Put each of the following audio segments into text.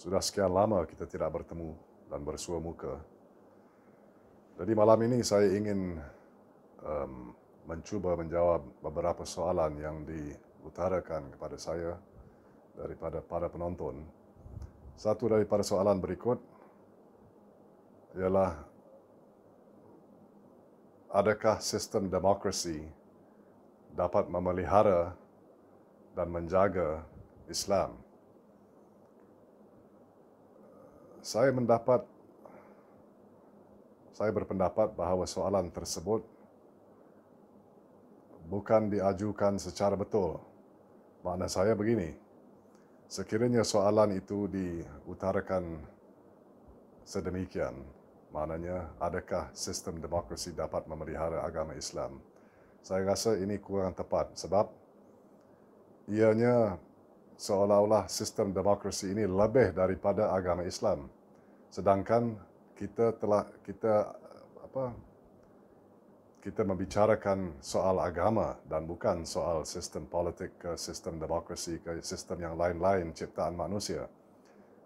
Sudah sekian lama kita tidak bertemu dan bersua muka. Jadi malam ini saya ingin um, mencuba menjawab beberapa soalan yang diutarakan kepada saya daripada para penonton. Satu daripada soalan berikut ialah adakah sistem demokrasi dapat memelihara dan menjaga Islam? saya mendapat saya berpendapat bahawa soalan tersebut bukan diajukan secara betul. Makna saya begini. Sekiranya soalan itu diutarakan sedemikian, maknanya adakah sistem demokrasi dapat memelihara agama Islam? Saya rasa ini kurang tepat sebab ianya seolah-olah sistem demokrasi ini lebih daripada agama Islam. Sedangkan kita telah kita apa kita membicarakan soal agama dan bukan soal sistem politik ke sistem demokrasi ke sistem yang lain-lain ciptaan manusia.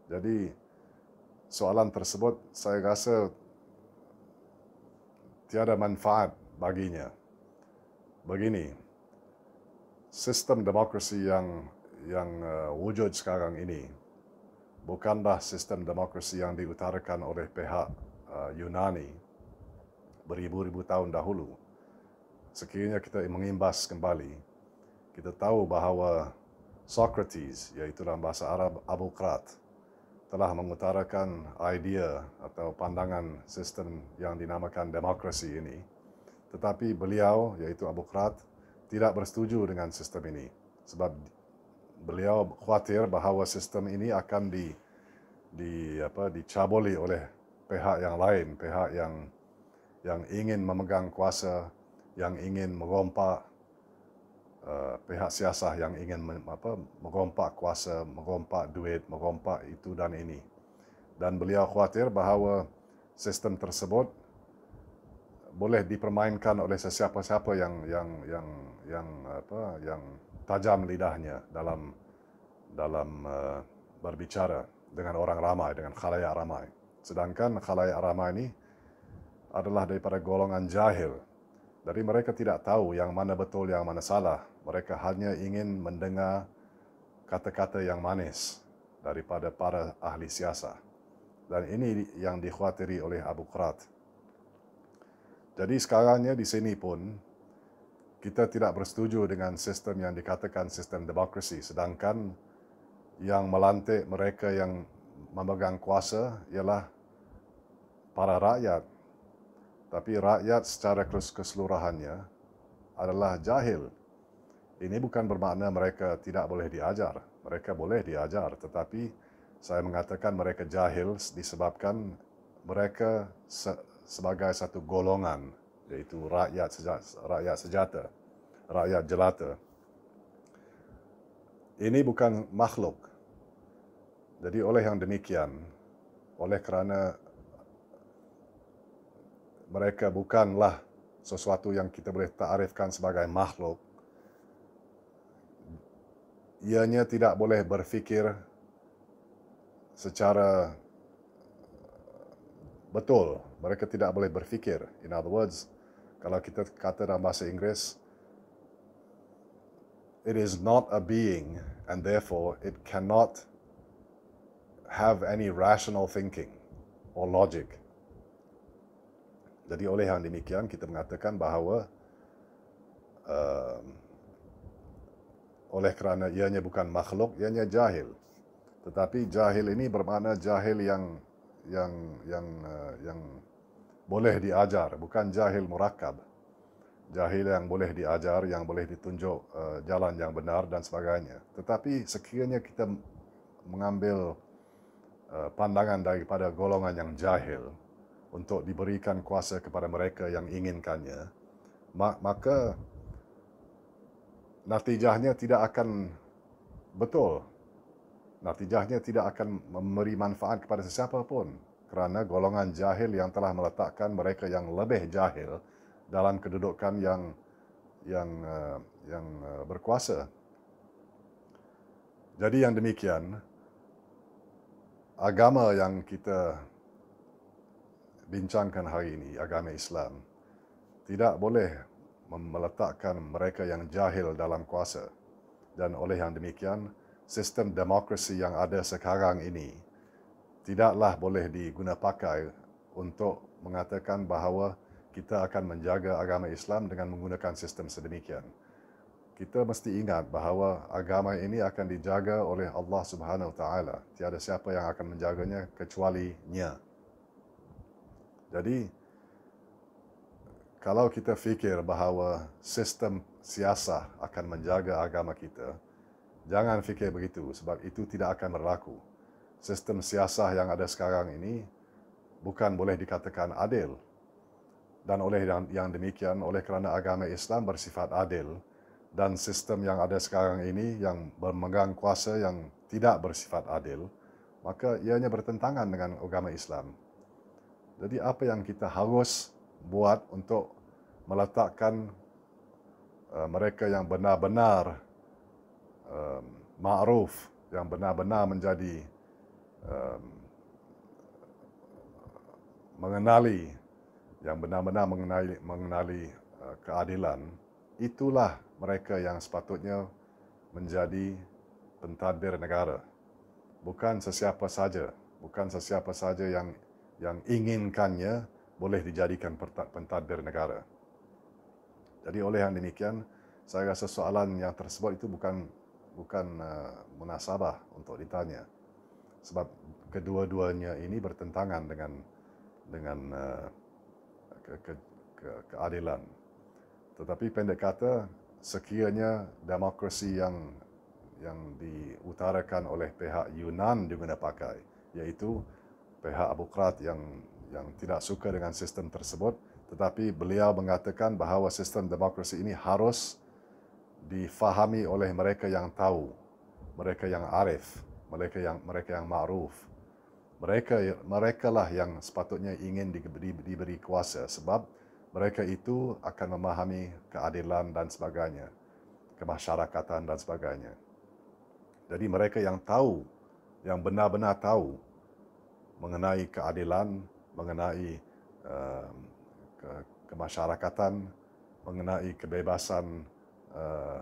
Jadi soalan tersebut saya rasa tiada manfaat baginya. Begini, sistem demokrasi yang yang uh, wujud sekarang ini bukanlah sistem demokrasi yang diutarakan oleh pihak uh, Yunani beribu-ribu tahun dahulu. Sekiranya kita mengimbas kembali, kita tahu bahawa Socrates, iaitu dalam bahasa Arab Abu Krat, telah mengutarakan idea atau pandangan sistem yang dinamakan demokrasi ini. Tetapi beliau, iaitu Abu Krat, tidak bersetuju dengan sistem ini sebab beliau khawatir bahawa sistem ini akan di di apa dicaboli oleh pihak yang lain, pihak yang yang ingin memegang kuasa, yang ingin merompak uh, pihak siasah yang ingin me, apa merompak kuasa, merompak duit, merompak itu dan ini. Dan beliau khawatir bahawa sistem tersebut boleh dipermainkan oleh sesiapa-siapa yang yang yang yang apa yang tajam lidahnya dalam dalam eh, berbicara dengan orang ramai, dengan khalayak ramai. Sedangkan khalayak ramai ini adalah daripada golongan jahil. Dari mereka tidak tahu yang mana betul, yang mana salah. Mereka hanya ingin mendengar kata-kata yang manis daripada para ahli siasa. Dan ini yang dikhawatiri oleh Abu Qurat. Jadi sekarangnya di sini pun, kita tidak bersetuju dengan sistem yang dikatakan sistem demokrasi sedangkan yang melantik mereka yang memegang kuasa ialah para rakyat tapi rakyat secara keseluruhannya adalah jahil ini bukan bermakna mereka tidak boleh diajar mereka boleh diajar tetapi saya mengatakan mereka jahil disebabkan mereka se- sebagai satu golongan yaitu rakyat sejata, rakyat sejata, rakyat jelata. Ini bukan makhluk. Jadi oleh yang demikian, oleh kerana mereka bukanlah sesuatu yang kita boleh takarifkan sebagai makhluk, ianya tidak boleh berfikir secara betul. Mereka tidak boleh berfikir. In other words, kalau kita kata dalam bahasa Inggeris, it is not a being and therefore it cannot have any rational thinking or logic. Jadi oleh yang demikian kita mengatakan bahawa uh, oleh kerana ianya bukan makhluk, ianya jahil. Tetapi jahil ini bermakna jahil yang yang yang uh, yang boleh diajar, bukan jahil murakab. Jahil yang boleh diajar, yang boleh ditunjuk uh, jalan yang benar dan sebagainya. Tetapi sekiranya kita mengambil uh, pandangan daripada golongan yang jahil untuk diberikan kuasa kepada mereka yang inginkannya, mak- maka natijahnya tidak akan betul. Natijahnya tidak akan memberi manfaat kepada sesiapa pun kerana golongan jahil yang telah meletakkan mereka yang lebih jahil dalam kedudukan yang yang uh, yang uh, berkuasa. Jadi yang demikian agama yang kita bincangkan hari ini agama Islam tidak boleh meletakkan mereka yang jahil dalam kuasa. Dan oleh yang demikian, sistem demokrasi yang ada sekarang ini tidaklah boleh digunapakai untuk mengatakan bahawa kita akan menjaga agama Islam dengan menggunakan sistem sedemikian. Kita mesti ingat bahawa agama ini akan dijaga oleh Allah Subhanahu Wa Taala. Tiada siapa yang akan menjaganya kecuali-Nya. Jadi kalau kita fikir bahawa sistem siasa akan menjaga agama kita, jangan fikir begitu sebab itu tidak akan berlaku sistem siasah yang ada sekarang ini bukan boleh dikatakan adil. Dan oleh yang demikian, oleh kerana agama Islam bersifat adil dan sistem yang ada sekarang ini yang memegang kuasa yang tidak bersifat adil, maka ianya bertentangan dengan agama Islam. Jadi apa yang kita harus buat untuk meletakkan eh, mereka yang benar-benar um, ma'ruf, yang benar-benar menjadi um, mengenali yang benar-benar mengenali, mengenali uh, keadilan itulah mereka yang sepatutnya menjadi pentadbir negara bukan sesiapa saja bukan sesiapa saja yang yang inginkannya boleh dijadikan pentadbir negara jadi oleh yang demikian saya rasa soalan yang tersebut itu bukan bukan uh, munasabah untuk ditanya sebab kedua-duanya ini bertentangan dengan dengan uh, ke, ke, ke, keadilan. Tetapi pendek kata, sekiranya demokrasi yang yang diutarakan oleh pihak Yunan digunakan pakai, iaitu pihak abukrat yang yang tidak suka dengan sistem tersebut, tetapi beliau mengatakan bahawa sistem demokrasi ini harus difahami oleh mereka yang tahu, mereka yang arif mereka yang mereka yang ma'ruf mereka mereka lah yang sepatutnya ingin diberi, diberi kuasa sebab mereka itu akan memahami keadilan dan sebagainya kemasyarakatan dan sebagainya jadi mereka yang tahu yang benar-benar tahu mengenai keadilan mengenai uh, ke, kemasyarakatan mengenai kebebasan uh,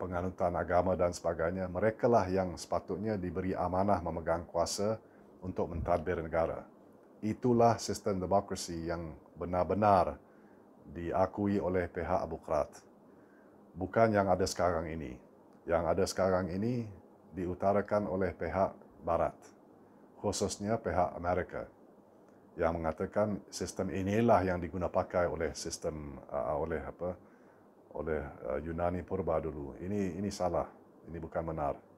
penganutan agama dan sebagainya, merekalah yang sepatutnya diberi amanah memegang kuasa untuk mentadbir negara. Itulah sistem demokrasi yang benar-benar diakui oleh pihak Abu Krat. Bukan yang ada sekarang ini. Yang ada sekarang ini diutarakan oleh pihak Barat, khususnya pihak Amerika yang mengatakan sistem inilah yang digunapakai oleh sistem uh, oleh apa uh, oleh uh, Yunani purba dulu. Ini ini salah. Ini bukan benar.